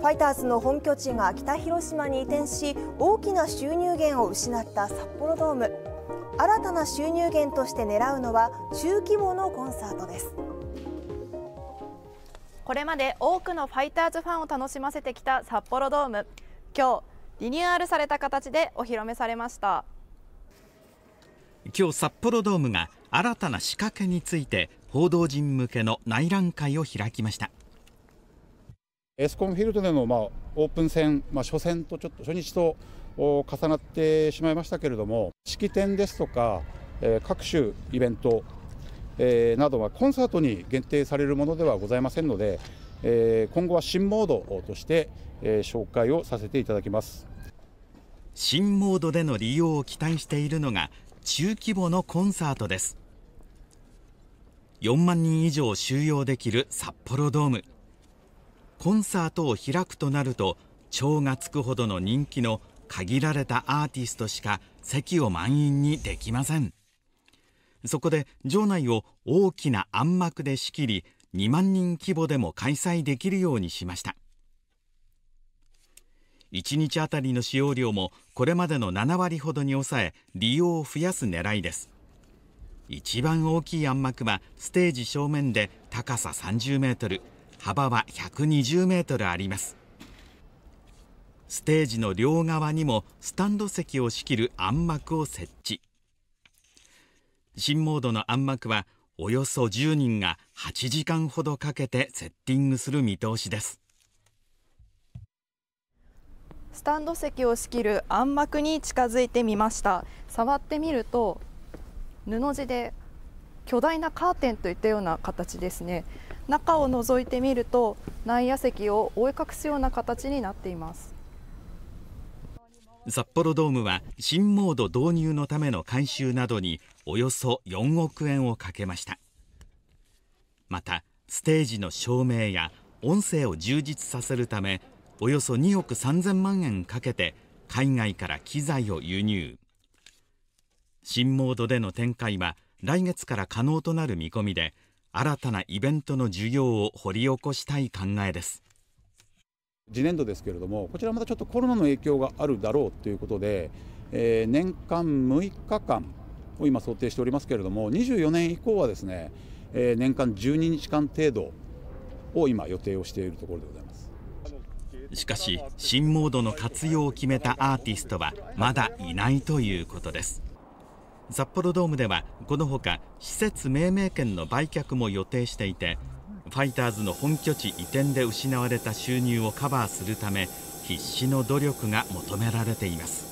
ファイターズの本拠地が北広島に移転し大きな収入源を失った札幌ドーム新たな収入源として狙うのは中規模のコンサートですこれまで多くのファイターズファンを楽しませてきた札幌ドーム今日リニューアルされた形でお披露目されました今日札幌ドームが新たな仕掛けについて報道陣向けの内覧会を開きましたエスコンフィールドでの、まあ、オープン戦、まあ、初戦とちょっと初日と重なってしまいましたけれども式典ですとか、えー、各種イベント、えー、などはコンサートに限定されるものではございませんので、えー、今後は新モードとして、え紹介をさせていただきます新モードでの利用を期待しているのが中規模のコンサートです4万人以上収容できる札幌ドームコンサートを開くとなると超がつくほどの人気の限られたアーティストしか席を満員にできませんそこで場内を大きな暗幕で仕切り2万人規模でも開催できるようにしました1日あたりの使用量もこれまでの7割ほどに抑え利用を増やす狙いです一番大きい暗幕はステージ正面で高さ30メートル幅は120メートルありますステージの両側にもスタンド席を仕切る暗幕を設置新モードの暗幕はおよそ10人が8時間ほどかけてセッティングする見通しですスタンド席を仕切る暗幕に近づいてみました触ってみると布地で巨大なカーテンといったような形ですね中を覗いてみると内野席を覆い隠すような形になっています札幌ドームは新モード導入のための改修などにおよそ4億円をかけましたまたステージの照明や音声を充実させるためおよそ2億3000万円かけて海外から機材を輸入新モードでの展開は来月から可能となる見込みで新たなイベントの需要を掘り起こしたい考えです次年度ですけれどもこちらまたちょっとコロナの影響があるだろうということで、えー、年間6日間を今想定しておりますけれども24年以降はですね、えー、年間12日間程度を今予定をしているところでございますしかし新モードの活用を決めたアーティストはまだいないということです札幌ドームではこのほか施設命名権の売却も予定していてファイターズの本拠地移転で失われた収入をカバーするため必死の努力が求められています